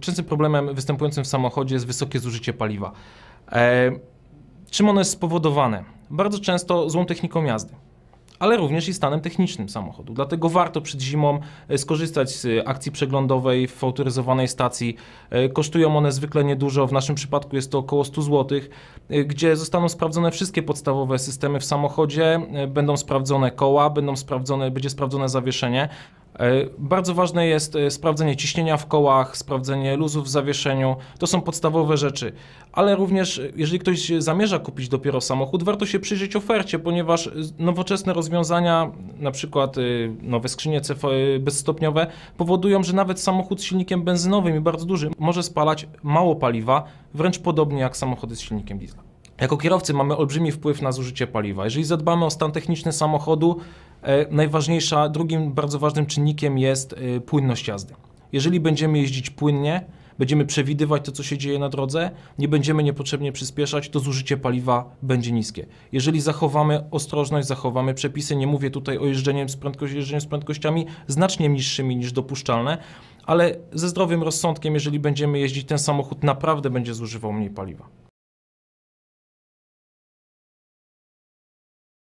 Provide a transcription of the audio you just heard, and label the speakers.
Speaker 1: Częstym problemem występującym w samochodzie jest wysokie zużycie paliwa. E, czym ono jest spowodowane? Bardzo często złą techniką jazdy ale również i stanem technicznym samochodu. Dlatego warto przed zimą e, skorzystać z e, akcji przeglądowej w autoryzowanej stacji. E, kosztują one zwykle niedużo, w naszym przypadku jest to około 100 zł, gdzie zostaną sprawdzone wszystkie podstawowe systemy w samochodzie, będą sprawdzone koła, będą sprawdzone, będzie sprawdzone zawieszenie. E, bardzo ważne jest e, sprawdzenie ciśnienia w kołach, sprawdzenie luzów w zawieszeniu. To są podstawowe rzeczy. Ale również, e, jeżeli ktoś zamierza kupić dopiero samochód, warto się przyjrzeć ofercie, ponieważ nowoczesne rozwiązania, na przykład nowe skrzynie bezstopniowe, powodują, że nawet samochód z silnikiem benzynowym i bardzo dużym może spalać mało paliwa, wręcz podobnie jak samochody z silnikiem diesla. Jako kierowcy mamy olbrzymi wpływ na zużycie paliwa. Jeżeli zadbamy o stan techniczny samochodu, e, najważniejsza, drugim bardzo ważnym czynnikiem jest e, płynność jazdy. Jeżeli będziemy jeździć płynnie, będziemy przewidywać to, co się dzieje na drodze, nie będziemy niepotrzebnie przyspieszać, to zużycie paliwa będzie niskie. Jeżeli zachowamy ostrożność, zachowamy przepisy, nie mówię tutaj o jeżdżeniu z, prędkości, jeżdżeniu z prędkościami znacznie niższymi niż dopuszczalne, ale ze zdrowym rozsądkiem, jeżeli będziemy jeździć, ten samochód naprawdę będzie zużywał mniej paliwa.